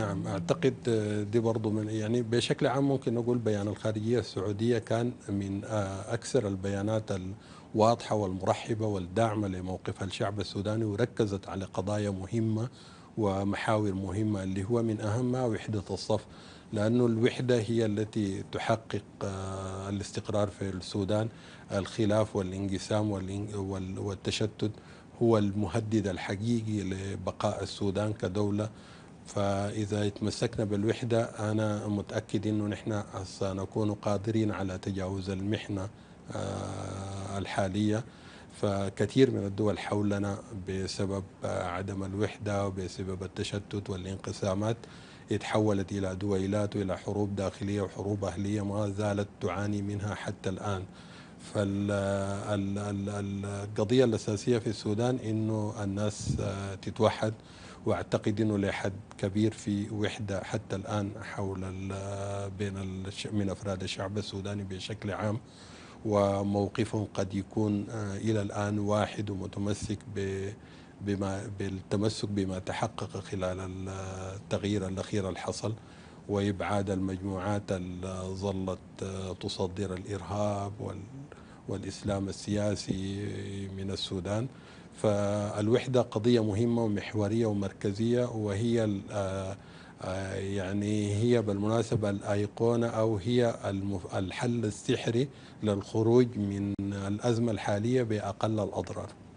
نعم أعتقد آه، دي برضو من يعني بشكل عام ممكن نقول بيان الخارجية السعودية كان من آه، أكثر البيانات الواضحة والمرحبة والداعمة لموقف الشعب السوداني وركزت على قضايا مهمة ومحاور مهمة اللي هو من أهمها وحدة الصف لأنه الوحدة هي التي تحقق آه، الاستقرار في السودان الخلاف والانقسام والتشتت هو المهدد الحقيقي لبقاء السودان كدولة فإذا تمسكنا بالوحدة أنا متأكد أنه نحن سنكون قادرين على تجاوز المحنة آه، الحالية فكثير من الدول حولنا بسبب آه، عدم الوحدة وبسبب التشتت والانقسامات تحولت إلى دويلات وإلى حروب داخلية وحروب أهلية ما زالت تعاني منها حتى الآن فالقضية الأساسية في السودان إنه الناس آه، تتوحد واعتقد انه لحد كبير في وحده حتى الان حول آه، بين من افراد الشعب السوداني بشكل عام وموقفهم قد يكون آه، الى الان واحد ومتمسك بما بالتمسك بما تحقق خلال التغيير الاخير اللي حصل وابعاد المجموعات اللي ظلت تصدر الارهاب وال والإسلام السياسي من السودان فالوحدة قضية مهمة ومحورية ومركزية وهي آه، آه، يعني هي بالمناسبة الأيقونة أو هي الحل السحري للخروج من الأزمة الحالية بأقل الأضرار